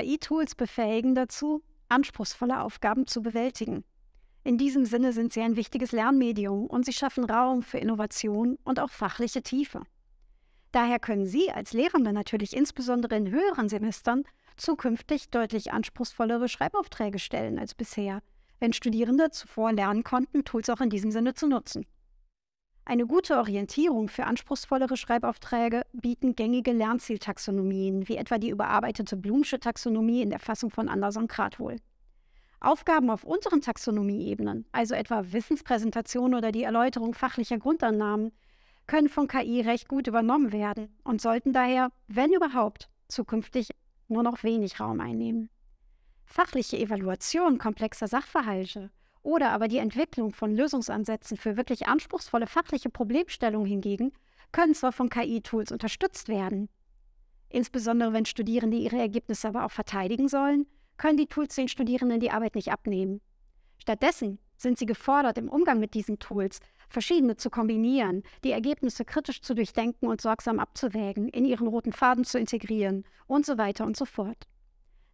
KI-Tools befähigen dazu, anspruchsvolle Aufgaben zu bewältigen. In diesem Sinne sind sie ein wichtiges Lernmedium und sie schaffen Raum für Innovation und auch fachliche Tiefe. Daher können Sie als Lehrende natürlich insbesondere in höheren Semestern zukünftig deutlich anspruchsvollere Schreibaufträge stellen als bisher, wenn Studierende zuvor lernen konnten, Tools auch in diesem Sinne zu nutzen. Eine gute Orientierung für anspruchsvollere Schreibaufträge bieten gängige Lernzieltaxonomien, wie etwa die überarbeitete Blumsche Taxonomie in der Fassung von Anderson Kratwohl. Aufgaben auf unteren Taxonomieebenen, also etwa Wissenspräsentation oder die Erläuterung fachlicher Grundannahmen, können von KI recht gut übernommen werden und sollten daher, wenn überhaupt, zukünftig nur noch wenig Raum einnehmen. Fachliche Evaluation komplexer Sachverhalte oder aber die Entwicklung von Lösungsansätzen für wirklich anspruchsvolle fachliche Problemstellungen hingegen können zwar von KI-Tools unterstützt werden. Insbesondere wenn Studierende ihre Ergebnisse aber auch verteidigen sollen, können die Tools den Studierenden die Arbeit nicht abnehmen. Stattdessen sind sie gefordert, im Umgang mit diesen Tools verschiedene zu kombinieren, die Ergebnisse kritisch zu durchdenken und sorgsam abzuwägen, in ihren roten Faden zu integrieren und so weiter und so fort.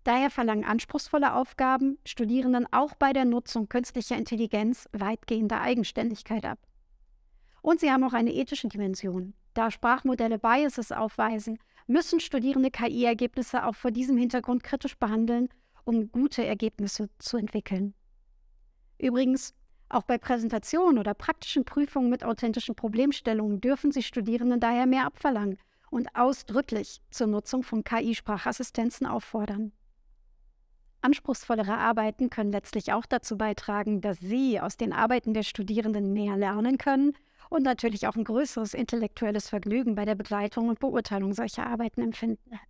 Daher verlangen anspruchsvolle Aufgaben Studierenden auch bei der Nutzung künstlicher Intelligenz weitgehende Eigenständigkeit ab. Und sie haben auch eine ethische Dimension. Da Sprachmodelle Biases aufweisen, müssen Studierende KI-Ergebnisse auch vor diesem Hintergrund kritisch behandeln, um gute Ergebnisse zu entwickeln. Übrigens, auch bei Präsentationen oder praktischen Prüfungen mit authentischen Problemstellungen dürfen sie Studierenden daher mehr abverlangen und ausdrücklich zur Nutzung von KI-Sprachassistenzen auffordern. Anspruchsvollere Arbeiten können letztlich auch dazu beitragen, dass Sie aus den Arbeiten der Studierenden mehr lernen können und natürlich auch ein größeres intellektuelles Vergnügen bei der Begleitung und Beurteilung solcher Arbeiten empfinden.